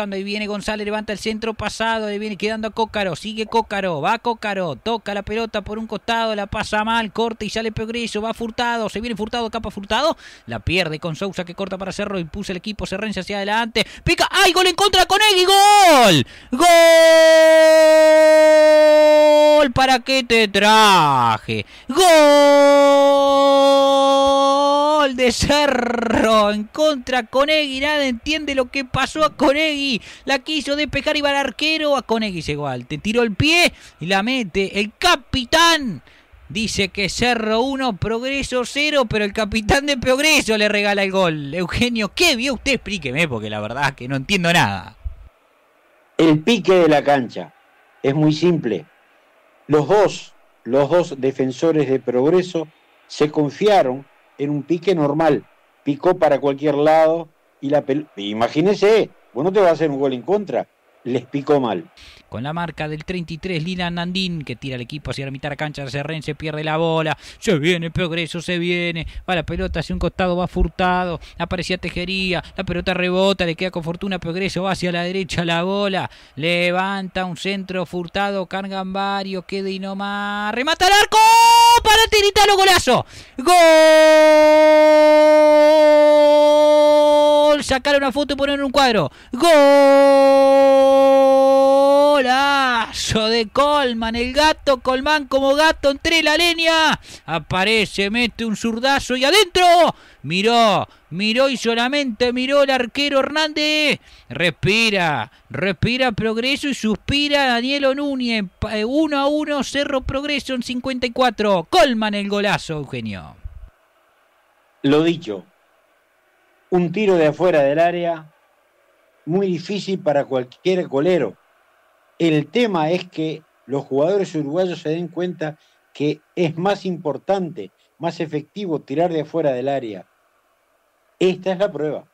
Cuando Ahí viene González, levanta el centro pasado. Ahí viene quedando a Cócaro. Sigue Cócaro. Va Cócaro. Toca la pelota por un costado. La pasa mal. Corta y sale Progreso. Va Furtado. Se viene Furtado. Capa Furtado. La pierde con Sousa que corta para Cerro. Impulsa el equipo. Cerrense hacia adelante. Pica. ¡Ay! Gol en contra con él. gol. Gol. ¿Para qué te traje? Gol gol de Cerro en contra. Conegui, nada entiende lo que pasó a Conegui. La quiso despejar y va al arquero. A Conegui llegó al, te tiró el pie y la mete. El capitán. Dice que Cerro 1, Progreso 0, pero el capitán de Progreso le regala el gol. Eugenio, ¿qué vio usted? Explíqueme, porque la verdad es que no entiendo nada. El pique de la cancha es muy simple. Los dos, los dos defensores de Progreso se confiaron en un pique normal. Picó para cualquier lado y la pelota. Imagínese, vos no te vas a hacer un gol en contra. Les picó mal con la marca del 33 Lina Nandín que tira el equipo hacia la mitad de la cancha se pierde la bola se viene Progreso se viene va la pelota hacia un costado va Furtado aparecía Tejería la pelota rebota le queda con Fortuna Progreso va hacia la derecha la bola levanta un centro Furtado cargan varios queda más remata el arco para Tiritalo golazo gol sacar una foto y poner un cuadro gol Golazo de Colman, el gato Colman como gato entre la leña. Aparece, mete un zurdazo y adentro. Miró, miró y solamente miró el arquero Hernández. Respira, respira Progreso y suspira Daniel Núñez. 1 eh, a 1, Cerro Progreso en 54. Colman el golazo, Eugenio. Lo dicho, un tiro de afuera del área muy difícil para cualquier colero. El tema es que los jugadores uruguayos se den cuenta que es más importante, más efectivo tirar de afuera del área. Esta es la prueba.